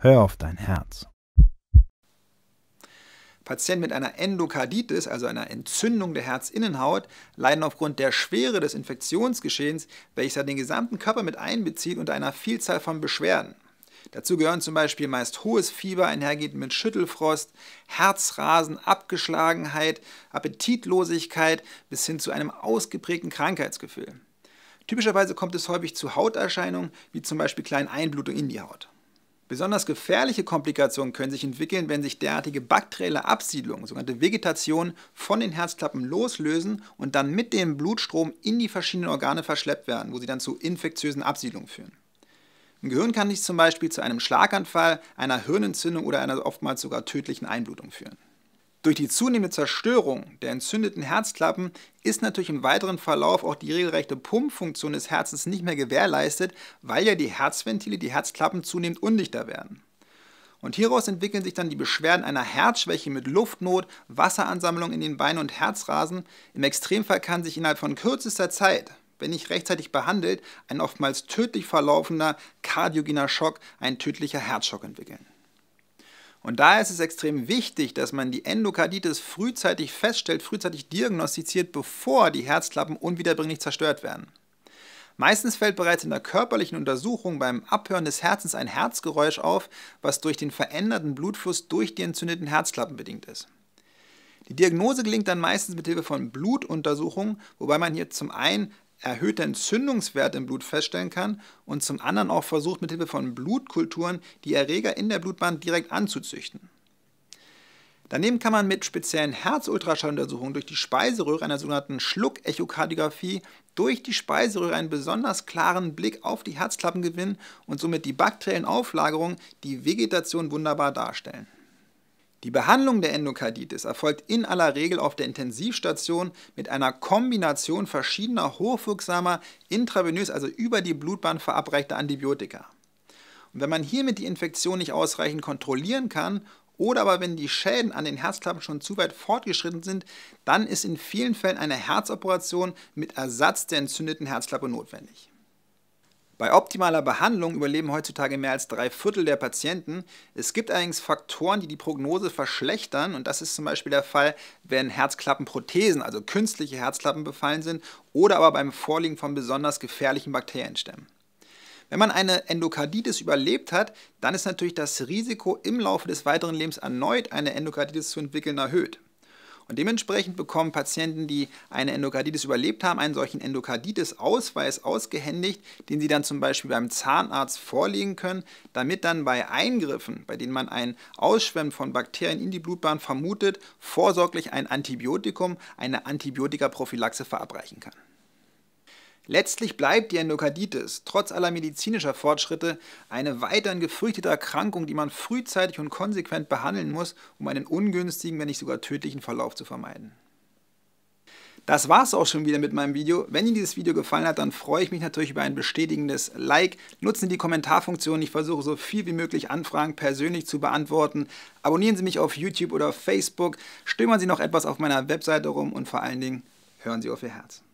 Hör auf dein Herz. Patienten mit einer Endokarditis, also einer Entzündung der Herzinnenhaut, leiden aufgrund der Schwere des Infektionsgeschehens, welches den gesamten Körper mit einbezieht, unter einer Vielzahl von Beschwerden. Dazu gehören zum Beispiel meist hohes Fieber, einhergeht mit Schüttelfrost, Herzrasen, Abgeschlagenheit, Appetitlosigkeit bis hin zu einem ausgeprägten Krankheitsgefühl. Typischerweise kommt es häufig zu Hauterscheinungen, wie zum Beispiel kleinen Einblutungen in die Haut. Besonders gefährliche Komplikationen können sich entwickeln, wenn sich derartige bakterielle Absiedlungen, sogenannte Vegetation, von den Herzklappen loslösen und dann mit dem Blutstrom in die verschiedenen Organe verschleppt werden, wo sie dann zu infektiösen Absiedlungen führen. Im Gehirn kann dies zum Beispiel zu einem Schlaganfall, einer Hirnentzündung oder einer oftmals sogar tödlichen Einblutung führen. Durch die zunehmende Zerstörung der entzündeten Herzklappen ist natürlich im weiteren Verlauf auch die regelrechte Pumpfunktion des Herzens nicht mehr gewährleistet, weil ja die Herzventile, die Herzklappen zunehmend undichter werden. Und hieraus entwickeln sich dann die Beschwerden einer Herzschwäche mit Luftnot, Wasseransammlung in den Beinen und Herzrasen. Im Extremfall kann sich innerhalb von kürzester Zeit, wenn nicht rechtzeitig behandelt, ein oftmals tödlich verlaufender kardiogener Schock, ein tödlicher Herzschock entwickeln. Und da ist es extrem wichtig, dass man die Endokarditis frühzeitig feststellt, frühzeitig diagnostiziert, bevor die Herzklappen unwiederbringlich zerstört werden. Meistens fällt bereits in der körperlichen Untersuchung beim Abhören des Herzens ein Herzgeräusch auf, was durch den veränderten Blutfluss durch die entzündeten Herzklappen bedingt ist. Die Diagnose gelingt dann meistens mit Hilfe von Blutuntersuchungen, wobei man hier zum einen erhöhte Entzündungswert im Blut feststellen kann und zum anderen auch versucht, mithilfe von Blutkulturen die Erreger in der Blutbahn direkt anzuzüchten. Daneben kann man mit speziellen Herzultraschalluntersuchungen durch die Speiseröhre einer sogenannten Schluckechokardiographie durch die Speiseröhre einen besonders klaren Blick auf die Herzklappen gewinnen und somit die bakteriellen Auflagerungen, die Vegetation wunderbar darstellen. Die Behandlung der Endokarditis erfolgt in aller Regel auf der Intensivstation mit einer Kombination verschiedener hochwirksamer, intravenös, also über die Blutbahn verabreichter Antibiotika. Und wenn man hiermit die Infektion nicht ausreichend kontrollieren kann oder aber wenn die Schäden an den Herzklappen schon zu weit fortgeschritten sind, dann ist in vielen Fällen eine Herzoperation mit Ersatz der entzündeten Herzklappe notwendig. Bei optimaler Behandlung überleben heutzutage mehr als drei Viertel der Patienten. Es gibt allerdings Faktoren, die die Prognose verschlechtern und das ist zum Beispiel der Fall, wenn Herzklappenprothesen, also künstliche Herzklappen befallen sind oder aber beim Vorliegen von besonders gefährlichen Bakterienstämmen. Wenn man eine Endokarditis überlebt hat, dann ist natürlich das Risiko im Laufe des weiteren Lebens erneut eine Endokarditis zu entwickeln erhöht. Und dementsprechend bekommen Patienten, die eine Endokarditis überlebt haben, einen solchen Endokarditis-Ausweis ausgehändigt, den sie dann zum Beispiel beim Zahnarzt vorlegen können, damit dann bei Eingriffen, bei denen man ein Ausschwemmen von Bakterien in die Blutbahn vermutet, vorsorglich ein Antibiotikum, eine Antibiotikaprophylaxe verabreichen kann. Letztlich bleibt die Endokarditis trotz aller medizinischer Fortschritte eine weiterhin gefürchtete Erkrankung, die man frühzeitig und konsequent behandeln muss, um einen ungünstigen, wenn nicht sogar tödlichen Verlauf zu vermeiden. Das war's auch schon wieder mit meinem Video. Wenn Ihnen dieses Video gefallen hat, dann freue ich mich natürlich über ein bestätigendes Like. Nutzen Sie die Kommentarfunktion. Ich versuche so viel wie möglich Anfragen persönlich zu beantworten. Abonnieren Sie mich auf YouTube oder Facebook. Stöbern Sie noch etwas auf meiner Webseite rum und vor allen Dingen hören Sie auf Ihr Herz.